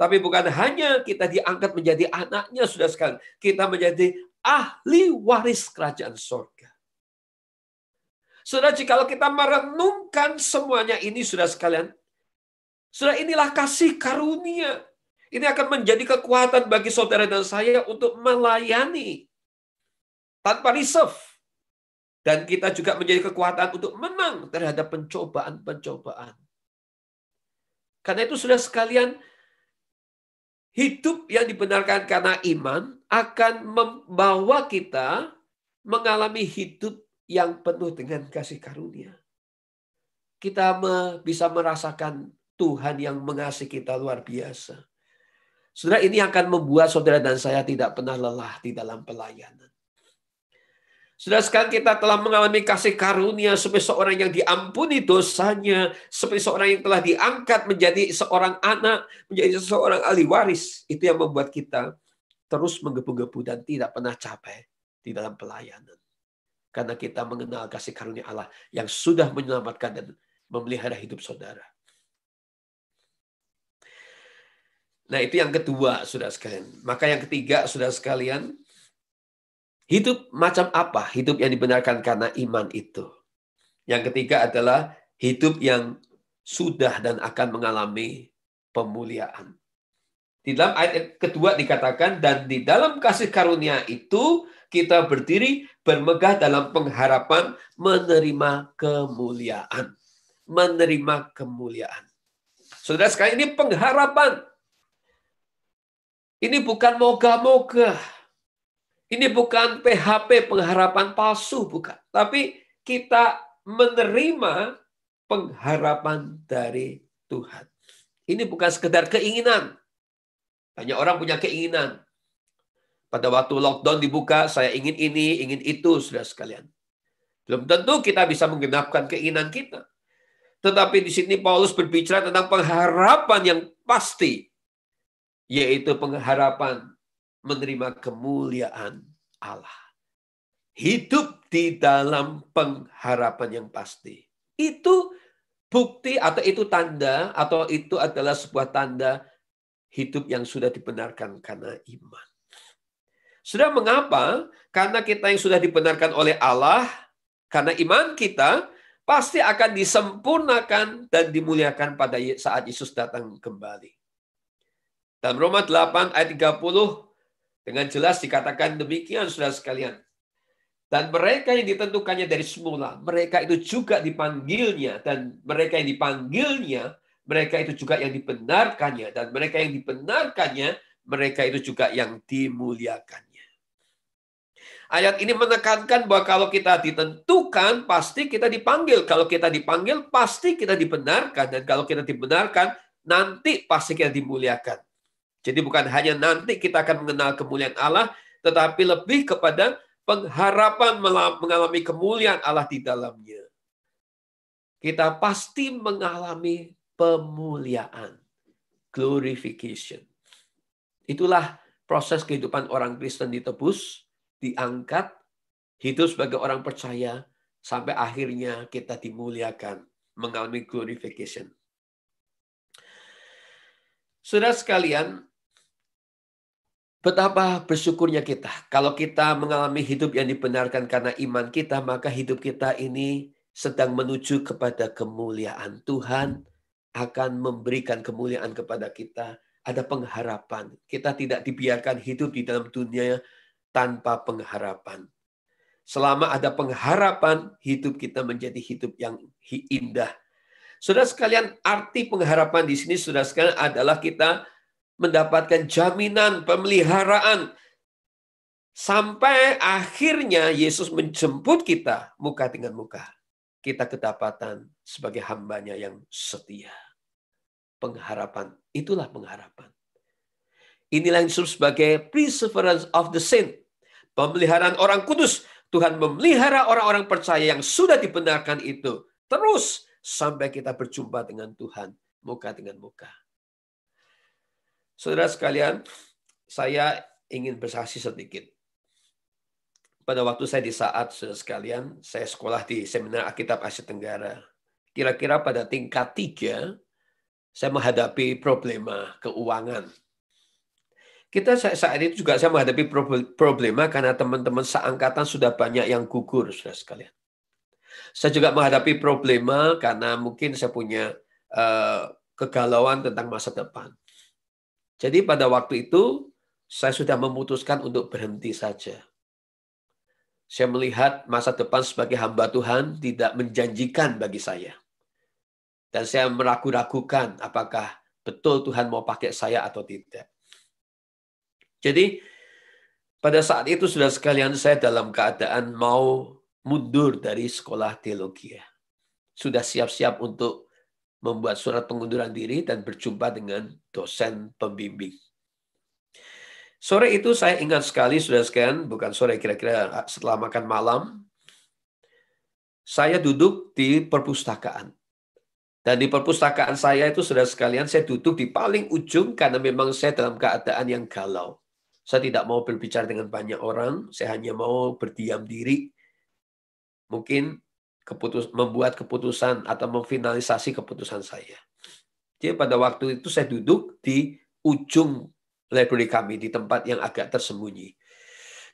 Tapi bukan hanya kita diangkat menjadi anaknya, sudah sekali. Kita menjadi ahli waris kerajaan sorga. Sudah jikalau kita merenungkan semuanya ini, sudah sekalian, sudah inilah kasih karunia. Ini akan menjadi kekuatan bagi saudara dan saya untuk melayani tanpa risaf. Dan kita juga menjadi kekuatan untuk menang terhadap pencobaan-pencobaan. Karena itu sudah sekalian, hidup yang dibenarkan karena iman akan membawa kita mengalami hidup yang penuh dengan kasih karunia. Kita bisa merasakan Tuhan yang mengasihi kita luar biasa. Saudara, ini akan membuat saudara dan saya tidak pernah lelah di dalam pelayanan. Sudah sekarang kita telah mengalami kasih karunia sebagai seorang yang diampuni dosanya, sebagai seorang yang telah diangkat menjadi seorang anak, menjadi seorang ahli waris. Itu yang membuat kita terus menggebu-gebu dan tidak pernah capek di dalam pelayanan. Karena kita mengenal kasih karunia Allah yang sudah menyelamatkan dan memelihara hidup saudara. Nah itu yang kedua, sudah sekalian. Maka yang ketiga, sudah sekalian, Hidup macam apa? Hidup yang dibenarkan karena iman itu. Yang ketiga adalah hidup yang sudah dan akan mengalami pemuliaan. Di dalam ayat kedua dikatakan, dan di dalam kasih karunia itu kita berdiri bermegah dalam pengharapan menerima kemuliaan. Menerima kemuliaan. Saudara sekalian, ini pengharapan. Ini bukan moga-moga ini bukan PHP pengharapan palsu, bukan. Tapi kita menerima pengharapan dari Tuhan. Ini bukan sekedar keinginan. Banyak orang punya keinginan. Pada waktu lockdown dibuka, saya ingin ini, ingin itu, sudah sekalian. Belum tentu kita bisa menggenapkan keinginan kita. Tetapi di sini Paulus berbicara tentang pengharapan yang pasti, yaitu pengharapan menerima kemuliaan Allah. Hidup di dalam pengharapan yang pasti. Itu bukti atau itu tanda atau itu adalah sebuah tanda hidup yang sudah dibenarkan karena iman. Sudah mengapa? Karena kita yang sudah dibenarkan oleh Allah, karena iman kita pasti akan disempurnakan dan dimuliakan pada saat Yesus datang kembali. Dalam Roma 8 ayat 30 dengan jelas dikatakan demikian sudah sekalian. Dan mereka yang ditentukannya dari semula, mereka itu juga dipanggilnya. Dan mereka yang dipanggilnya, mereka itu juga yang dibenarkannya. Dan mereka yang dibenarkannya, mereka itu juga yang dimuliakannya. Ayat ini menekankan bahwa kalau kita ditentukan, pasti kita dipanggil. Kalau kita dipanggil, pasti kita dibenarkan. Dan kalau kita dibenarkan, nanti pasti kita dimuliakan. Jadi bukan hanya nanti kita akan mengenal kemuliaan Allah, tetapi lebih kepada pengharapan mengalami kemuliaan Allah di dalamnya. Kita pasti mengalami pemuliaan, glorification. Itulah proses kehidupan orang Kristen ditebus, diangkat, hidup sebagai orang percaya, sampai akhirnya kita dimuliakan, mengalami glorification. Sudah sekalian, Betapa bersyukurnya kita. Kalau kita mengalami hidup yang dibenarkan karena iman kita, maka hidup kita ini sedang menuju kepada kemuliaan. Tuhan akan memberikan kemuliaan kepada kita. Ada pengharapan. Kita tidak dibiarkan hidup di dalam dunia tanpa pengharapan. Selama ada pengharapan, hidup kita menjadi hidup yang indah. Sudah sekalian, arti pengharapan di sini sudah sekalian adalah kita mendapatkan jaminan pemeliharaan sampai akhirnya Yesus menjemput kita muka dengan muka. Kita kedapatan sebagai hambanya yang setia. Pengharapan, itulah pengharapan. Inilah yang disebut sebagai perseverance of the saint. Pemeliharaan orang kudus. Tuhan memelihara orang-orang percaya yang sudah dibenarkan itu. Terus sampai kita berjumpa dengan Tuhan. Muka dengan muka. Saudara sekalian, saya ingin bersaksi sedikit. Pada waktu saya di saat saudara sekalian, saya sekolah di seminar Alkitab Asia Tenggara. Kira-kira pada tingkat tiga, saya menghadapi problema keuangan. Kita saat itu juga saya menghadapi problema karena teman-teman seangkatan sudah banyak yang gugur, saudara sekalian. Saya juga menghadapi problema karena mungkin saya punya eh, kegalauan tentang masa depan. Jadi pada waktu itu saya sudah memutuskan untuk berhenti saja. Saya melihat masa depan sebagai hamba Tuhan tidak menjanjikan bagi saya. Dan saya meragu-ragukan apakah betul Tuhan mau pakai saya atau tidak. Jadi pada saat itu sudah sekalian saya dalam keadaan mau mundur dari sekolah teologi. Ya. Sudah siap-siap untuk membuat surat pengunduran diri dan berjumpa dengan dosen pembimbing. Sore itu saya ingat sekali, sudah sekian bukan sore kira-kira setelah makan malam, saya duduk di perpustakaan. Dan di perpustakaan saya itu sudah sekalian saya duduk di paling ujung karena memang saya dalam keadaan yang galau. Saya tidak mau berbicara dengan banyak orang, saya hanya mau berdiam diri. Mungkin keputus membuat keputusan atau memfinalisasi keputusan saya. Jadi pada waktu itu saya duduk di ujung library kami di tempat yang agak tersembunyi.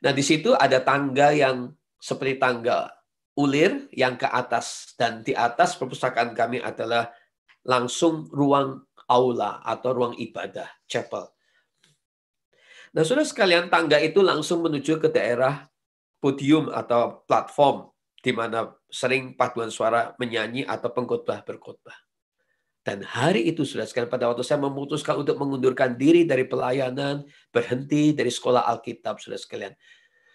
Nah, di situ ada tangga yang seperti tangga ulir yang ke atas dan di atas perpustakaan kami adalah langsung ruang aula atau ruang ibadah, chapel. Nah, sudah sekalian, tangga itu langsung menuju ke daerah podium atau platform di mana sering paduan suara menyanyi atau pengkhotbah berkhotbah. Dan hari itu, sudah sekali pada waktu saya memutuskan untuk mengundurkan diri dari pelayanan, berhenti dari sekolah Alkitab, sudah sekalian.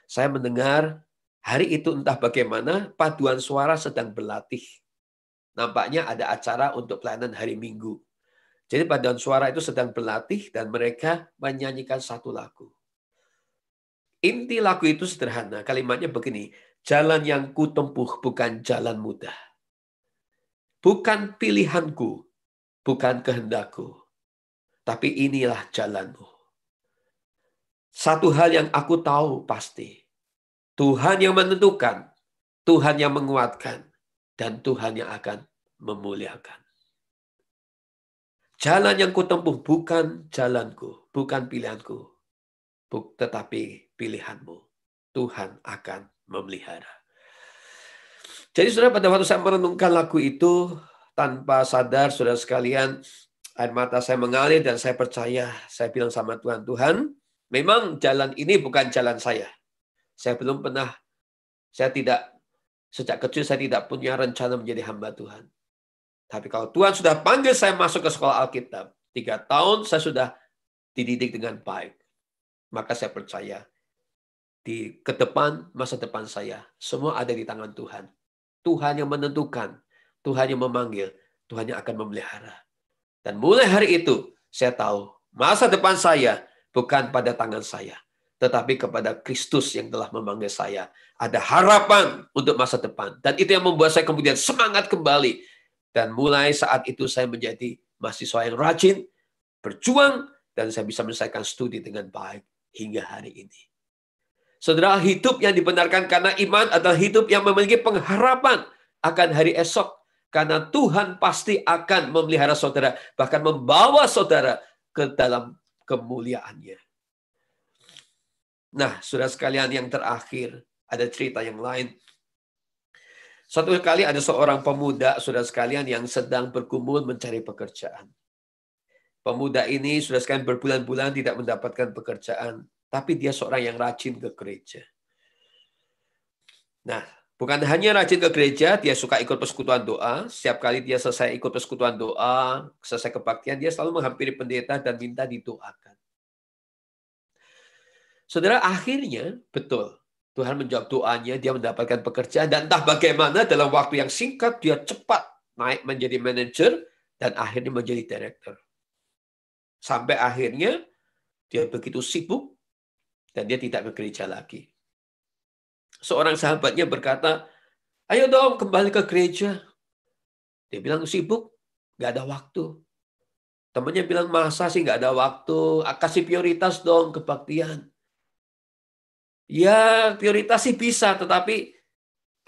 Saya mendengar hari itu entah bagaimana paduan suara sedang berlatih. Nampaknya ada acara untuk pelayanan hari Minggu. Jadi paduan suara itu sedang berlatih dan mereka menyanyikan satu lagu. Inti lagu itu sederhana, kalimatnya begini, Jalan yang kutempuh bukan jalan mudah. Bukan pilihanku, bukan kehendakku. Tapi inilah jalanmu. Satu hal yang aku tahu pasti. Tuhan yang menentukan, Tuhan yang menguatkan, dan Tuhan yang akan memuliakan. Jalan yang kutempuh bukan jalanku, bukan pilihanku, tetapi pilihanmu. Tuhan akan memelihara. Jadi saudara pada waktu saya merenungkan lagu itu, tanpa sadar saudara sekalian, air mata saya mengalir dan saya percaya, saya bilang sama Tuhan, Tuhan, memang jalan ini bukan jalan saya. Saya belum pernah, saya tidak, sejak kecil saya tidak punya rencana menjadi hamba Tuhan. Tapi kalau Tuhan sudah panggil saya masuk ke sekolah Alkitab, tiga tahun saya sudah dididik dengan baik. Maka saya percaya di ke depan masa depan saya. Semua ada di tangan Tuhan. Tuhan yang menentukan, Tuhan yang memanggil, Tuhan yang akan memelihara. Dan mulai hari itu saya tahu masa depan saya bukan pada tangan saya, tetapi kepada Kristus yang telah memanggil saya. Ada harapan untuk masa depan dan itu yang membuat saya kemudian semangat kembali dan mulai saat itu saya menjadi mahasiswa yang rajin, berjuang dan saya bisa menyelesaikan studi dengan baik hingga hari ini. Saudara, hidup yang dibenarkan karena iman adalah hidup yang memiliki pengharapan akan hari esok. Karena Tuhan pasti akan memelihara saudara, bahkan membawa saudara ke dalam kemuliaannya. Nah, saudara sekalian yang terakhir, ada cerita yang lain. Satu kali ada seorang pemuda, saudara sekalian, yang sedang berkumpul mencari pekerjaan. Pemuda ini, saudara sekalian, berbulan-bulan tidak mendapatkan pekerjaan tapi dia seorang yang rajin ke gereja. Nah, bukan hanya rajin ke gereja, dia suka ikut persekutuan doa. Setiap kali dia selesai ikut persekutuan doa, selesai kebaktian, dia selalu menghampiri pendeta dan minta didoakan. Saudara, akhirnya betul. Tuhan menjawab doanya, dia mendapatkan pekerjaan, dan entah bagaimana dalam waktu yang singkat, dia cepat naik menjadi manajer, dan akhirnya menjadi direktur. Sampai akhirnya, dia begitu sibuk, dan dia tidak ke gereja lagi. Seorang sahabatnya berkata, ayo dong kembali ke gereja. Dia bilang sibuk, nggak ada waktu. Temannya bilang, masa sih nggak ada waktu? Ah, kasih prioritas dong kebaktian. Ya prioritas sih bisa, tetapi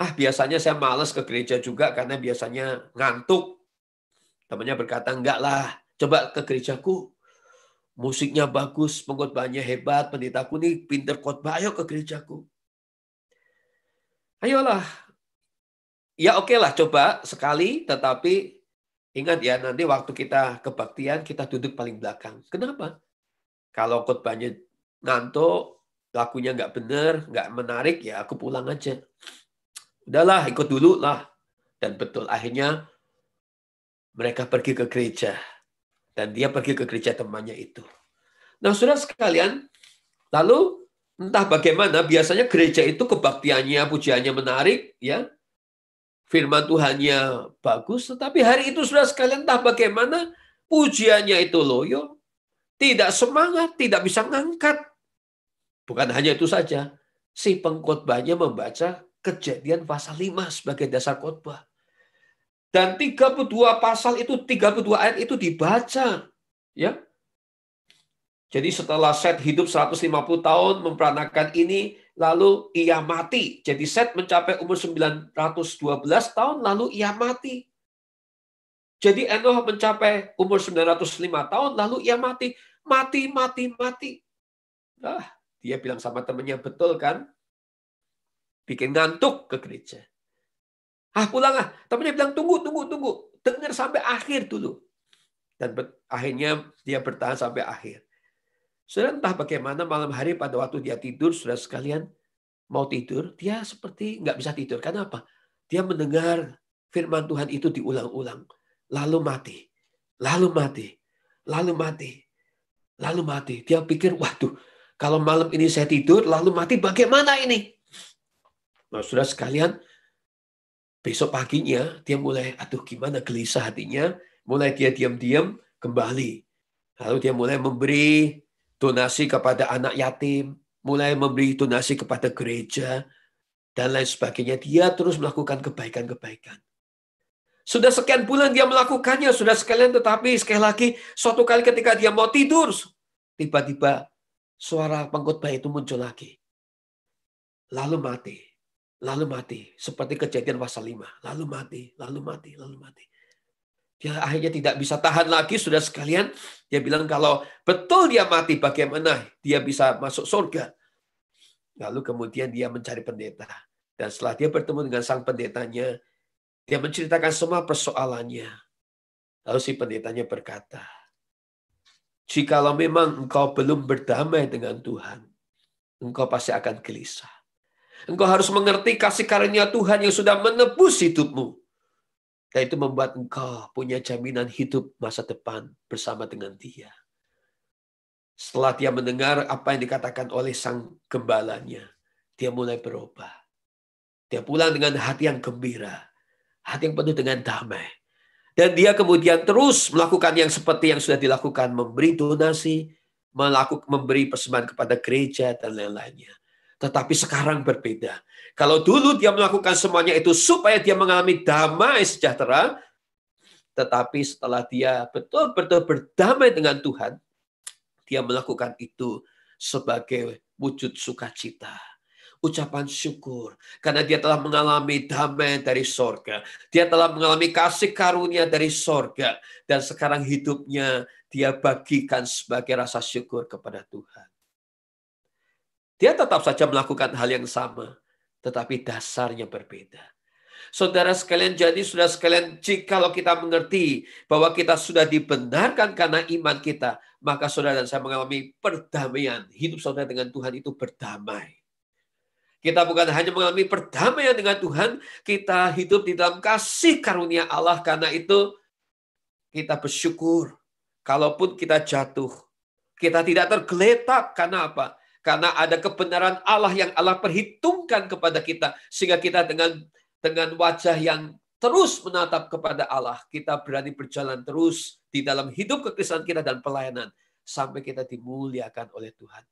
ah biasanya saya males ke gereja juga karena biasanya ngantuk. Temannya berkata, enggak lah, coba ke gerejaku musiknya bagus, pengkhotbahnya hebat, pendetaku nih pinter khotbah, ayo ke gerejaku. Ayolah. Ya oke okay lah, coba sekali, tetapi ingat ya, nanti waktu kita kebaktian, kita duduk paling belakang. Kenapa? Kalau khotbahnya ngantuk, lakunya nggak benar, nggak menarik, ya aku pulang aja. Udahlah, ikut dulu lah. Dan betul, akhirnya mereka pergi ke gereja dan dia pergi ke gereja temannya itu. Nah, sudah sekalian, lalu entah bagaimana, biasanya gereja itu kebaktiannya, pujiannya menarik, ya, firman Tuhannya bagus, tetapi hari itu sudah sekalian entah bagaimana, pujiannya itu loyo, tidak semangat, tidak bisa ngangkat. Bukan hanya itu saja, si pengkhotbahnya membaca kejadian pasal 5 sebagai dasar khotbah. Dan 32 pasal itu 32 ayat itu dibaca, ya. Jadi setelah Set hidup 150 tahun memperanakan ini, lalu ia mati. Jadi Set mencapai umur 912 tahun, lalu ia mati. Jadi Enoch mencapai umur 905 tahun, lalu ia mati. Mati, mati, mati. Ah, dia bilang sama temennya betul kan? Bikin ngantuk ke gereja ah pulang ah. Tapi dia bilang tunggu, tunggu, tunggu. Dengar sampai akhir dulu. Dan akhirnya dia bertahan sampai akhir. Sudah entah bagaimana malam hari pada waktu dia tidur, sudah sekalian mau tidur, dia seperti nggak bisa tidur. Karena apa? Dia mendengar firman Tuhan itu diulang-ulang. Lalu mati, lalu mati, lalu mati, lalu mati. Dia pikir, waduh, kalau malam ini saya tidur, lalu mati bagaimana ini? Nah, sudah sekalian, Besok paginya dia mulai, aduh gimana gelisah hatinya, mulai dia diam-diam kembali. Lalu dia mulai memberi donasi kepada anak yatim, mulai memberi donasi kepada gereja, dan lain sebagainya. Dia terus melakukan kebaikan-kebaikan. Sudah sekian bulan dia melakukannya, sudah sekalian tetapi sekali lagi suatu kali ketika dia mau tidur, tiba-tiba suara pengkhotbah itu muncul lagi. Lalu mati lalu mati. Seperti kejadian pasal 5. Lalu mati, lalu mati, lalu mati. Dia akhirnya tidak bisa tahan lagi, sudah sekalian. Dia bilang kalau betul dia mati, bagaimana dia bisa masuk surga? Lalu kemudian dia mencari pendeta. Dan setelah dia bertemu dengan sang pendetanya, dia menceritakan semua persoalannya. Lalu si pendetanya berkata, Jikalau memang engkau belum berdamai dengan Tuhan, engkau pasti akan gelisah Engkau harus mengerti kasih karunia Tuhan yang sudah menebus hidupmu. Dan itu membuat engkau punya jaminan hidup masa depan bersama dengan dia. Setelah dia mendengar apa yang dikatakan oleh sang gembalanya, dia mulai berubah. Dia pulang dengan hati yang gembira, hati yang penuh dengan damai. Dan dia kemudian terus melakukan yang seperti yang sudah dilakukan, memberi donasi, melakukan memberi persembahan kepada gereja dan lain-lainnya. Tetapi sekarang berbeda. Kalau dulu dia melakukan semuanya itu supaya dia mengalami damai sejahtera, tetapi setelah dia betul-betul berdamai dengan Tuhan, dia melakukan itu sebagai wujud sukacita. Ucapan syukur. Karena dia telah mengalami damai dari sorga. Dia telah mengalami kasih karunia dari sorga. Dan sekarang hidupnya dia bagikan sebagai rasa syukur kepada Tuhan. Dia tetap saja melakukan hal yang sama, tetapi dasarnya berbeda. Saudara sekalian, jadi sudah sekalian, Kalau kita mengerti bahwa kita sudah dibenarkan karena iman kita, maka saudara dan saya mengalami perdamaian. Hidup saudara dengan Tuhan itu berdamai. Kita bukan hanya mengalami perdamaian dengan Tuhan, kita hidup di dalam kasih karunia Allah. Karena itu kita bersyukur. Kalaupun kita jatuh, kita tidak tergeletak. Karena apa? Karena ada kebenaran Allah yang Allah perhitungkan kepada kita sehingga kita dengan dengan wajah yang terus menatap kepada Allah, kita berani berjalan terus di dalam hidup kekristenan kita dan pelayanan sampai kita dimuliakan oleh Tuhan.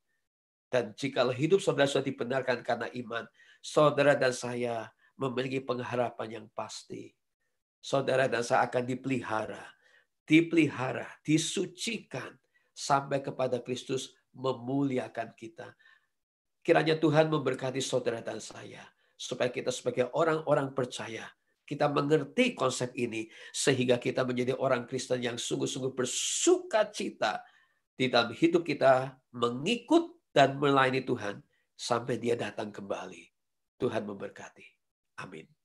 Dan jika hidup saudara sudah dibenarkan karena iman, saudara dan saya memiliki pengharapan yang pasti. Saudara dan saya akan dipelihara, dipelihara, disucikan sampai kepada Kristus memuliakan kita. Kiranya Tuhan memberkati saudara dan saya supaya kita sebagai orang-orang percaya kita mengerti konsep ini sehingga kita menjadi orang Kristen yang sungguh-sungguh bersuka cita di dalam hidup kita mengikut dan melayani Tuhan sampai dia datang kembali. Tuhan memberkati. Amin.